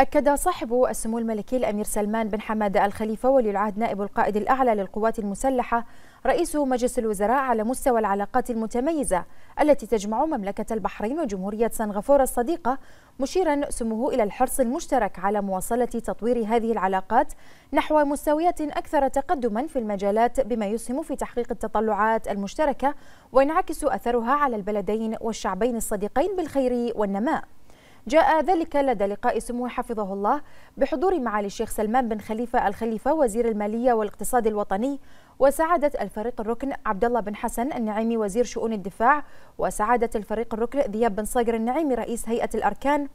أكد صاحب السمو الملكي الأمير سلمان بن حماد الخليفة ولي العهد نائب القائد الأعلى للقوات المسلحة رئيس مجلس الوزراء على مستوى العلاقات المتميزة التي تجمع مملكة البحرين وجمهورية سنغافورة الصديقة مشيرا سموه إلى الحرص المشترك على مواصلة تطوير هذه العلاقات نحو مستويات أكثر تقدما في المجالات بما يسهم في تحقيق التطلعات المشتركة وينعكس أثرها على البلدين والشعبين الصديقين بالخير والنماء جاء ذلك لدى لقاء سموه حفظه الله بحضور معالي الشيخ سلمان بن خليفة الخليفة وزير المالية والاقتصاد الوطني وسعادة الفريق الركن عبد الله بن حسن النعيمي وزير شؤون الدفاع وسعادة الفريق الركن ذياب بن صقر النعيمي رئيس هيئة الأركان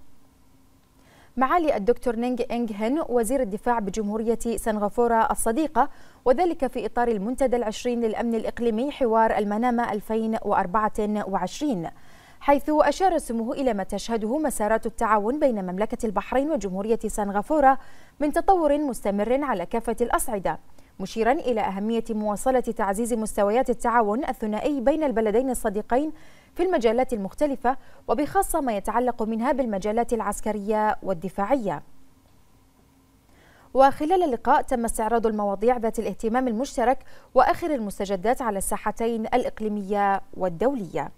معالي الدكتور نينغ إنغ هن وزير الدفاع بجمهورية سنغافورة الصديقة وذلك في إطار المنتدى العشرين للأمن الإقليمي حوار المنامة 2024 حيث أشار سموه إلى ما تشهده مسارات التعاون بين مملكة البحرين وجمهورية سنغافورة من تطور مستمر على كافة الأصعدة مشيرا إلى أهمية مواصلة تعزيز مستويات التعاون الثنائي بين البلدين الصديقين في المجالات المختلفة وبخاصة ما يتعلق منها بالمجالات العسكرية والدفاعية وخلال اللقاء تم استعراض المواضيع ذات الاهتمام المشترك وآخر المستجدات على الساحتين الإقليمية والدولية